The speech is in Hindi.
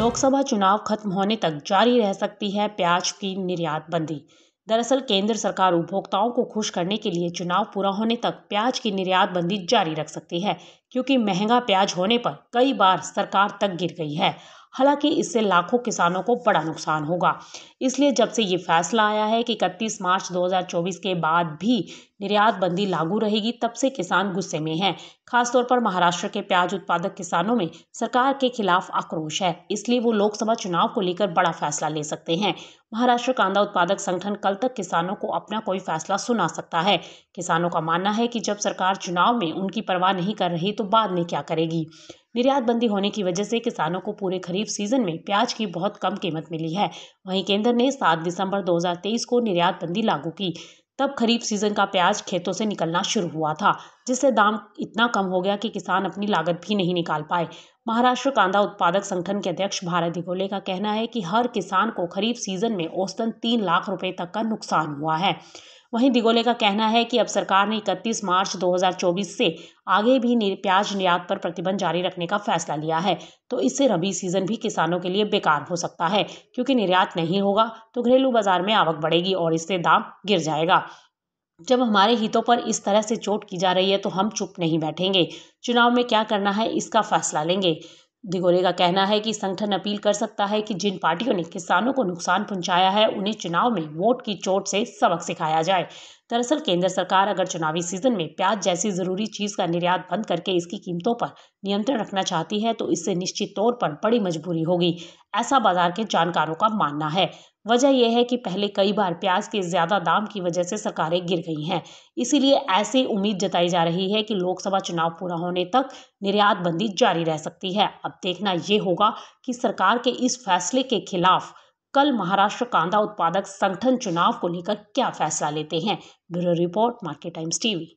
लोकसभा चुनाव खत्म होने तक जारी रह सकती है प्याज की निर्यात बंदी दरअसल केंद्र सरकार उपभोक्ताओं को खुश करने के लिए चुनाव पूरा होने तक प्याज की निर्यात बंदी जारी रख सकती है क्योंकि महंगा प्याज होने पर कई बार सरकार तक गिर गई है हालांकि इससे लाखों किसानों को बड़ा नुकसान होगा इसलिए जब से ये फैसला आया है कि इकतीस मार्च 2024 के बाद भी निर्यात बंदी लागू रहेगी तब से किसान गुस्से में हैं खासतौर पर महाराष्ट्र के प्याज उत्पादक किसानों में सरकार के खिलाफ आक्रोश है इसलिए वो लोकसभा चुनाव को लेकर बड़ा फैसला ले सकते हैं महाराष्ट्र कांदा उत्पादक संगठन कल तक किसानों को अपना कोई फैसला सुना सकता है किसानों का मानना है कि जब सरकार चुनाव में उनकी परवाह नहीं कर रही तो बाद में क्या करेगी निर्यात बंदी होने की वजह से किसानों को पूरे खरीफ सीजन में प्याज की बहुत कम कीमत मिली है वहीं केंद्र ने 7 दिसंबर 2023 को निर्यात बंदी लागू की तब खरीफ सीजन का प्याज खेतों से निकलना शुरू हुआ था जिससे दाम इतना कम हो गया कि किसान अपनी लागत भी नहीं निकाल पाए महाराष्ट्र कांदा उत्पादक संगठन के अध्यक्ष भारत दिगोले का कहना है कि हर किसान को खरीफ सीजन में औसतन तीन लाख रुपए तक का नुकसान हुआ है वहीं दिगोले का कहना है कि अब सरकार ने 31 मार्च 2024 से आगे भी प्याज निर्यात पर प्रतिबंध जारी रखने का फैसला लिया है तो इससे रबी सीजन भी किसानों के लिए बेकार हो सकता है क्योंकि निर्यात नहीं होगा तो घरेलू बाजार में आवक बढ़ेगी और इससे दाम गिर जाएगा जब हमारे हितों पर इस तरह से चोट की जा रही है तो हम चुप नहीं बैठेंगे चुनाव में क्या करना है इसका फैसला लेंगे दिगोरे का कहना है कि संगठन अपील कर सकता है कि जिन पार्टियों ने किसानों को नुकसान पहुंचाया है उन्हें चुनाव में वोट की चोट से सबक सिखाया जाए दरअसल केंद्र सरकार अगर चुनावी सीजन में प्याज जैसी जरूरी चीज का निर्यात बंद करके इसकी कीमतों पर नियंत्रण रखना चाहती है तो इससे निश्चित तौर पर बड़ी मजबूरी होगी ऐसा बाज़ार के जानकारों का मानना है वजह यह है कि पहले कई बार प्याज के ज़्यादा दाम की वजह से सरकारें गिर गई हैं इसीलिए ऐसी उम्मीद जताई जा रही है कि लोकसभा चुनाव पूरा होने तक निर्यात बंदी जारी रह सकती है अब देखना ये होगा कि सरकार के इस फैसले के खिलाफ कल महाराष्ट्र कांदा उत्पादक संगठन चुनाव को लेकर क्या फैसला लेते हैं bureau report market times TV